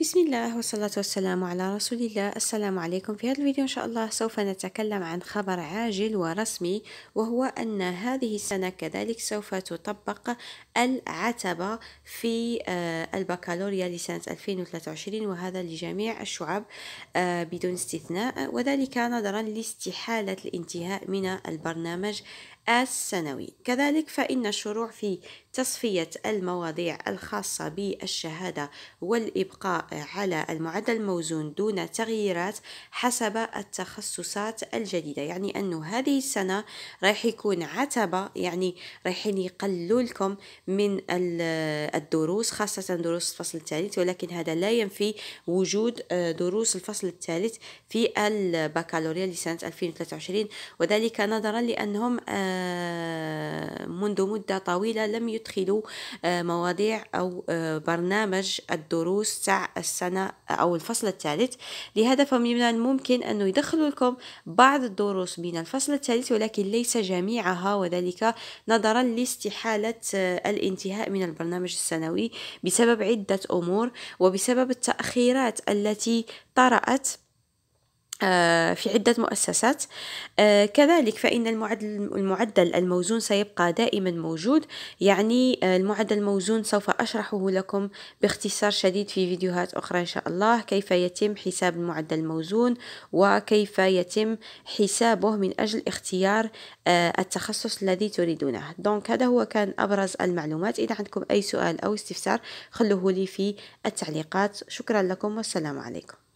بسم الله والصلاة والسلام على رسول الله السلام عليكم في هذا الفيديو إن شاء الله سوف نتكلم عن خبر عاجل ورسمي وهو أن هذه السنة كذلك سوف تطبق العتبة في آه، البكالوريا لسنة 2023 وهذا لجميع الشعب آه، بدون استثناء وذلك نظرا لاستحالة الانتهاء من البرنامج السنوي كذلك فإن الشروع في تصفية المواضيع الخاصة بالشهادة والإبقاء على المعدل الموزون دون تغييرات حسب التخصصات الجديدة يعني أنه هذه السنة راح يكون عتبة يعني رايحين يقلوا لكم من الدروس خاصة دروس الفصل الثالث ولكن هذا لا ينفي وجود آه، دروس الفصل الثالث في البكالوريا لسنة 2023 وذلك نظرا لأنهم آه، آه، منذ مدة طويلة لم يدخلوا آه، مواضيع أو آه، برنامج الدروس تاع السنة أو الفصل الثالث لهذا فمن الممكن أن يدخلوا لكم بعض الدروس من الفصل الثالث ولكن ليس جميعها وذلك نظرا لاستحالة الانتهاء من البرنامج السنوي بسبب عدة أمور وبسبب التأخيرات التي طرأت آه، في عدة مؤسسات آه، كذلك فإن المعدل الموزون سيبقى دائما موجود يعني آه، المعدل الموزون سوف أشرحه لكم باختصار شديد في فيديوهات أخرى إن شاء الله كيف يتم حساب المعدل الموزون وكيف يتم حسابه من أجل اختيار التخصص الذي تريدونه دونك هذا هو كان أبرز المعلومات إذا عندكم أي سؤال أو استفسار خلوه لي في التعليقات شكرا لكم والسلام عليكم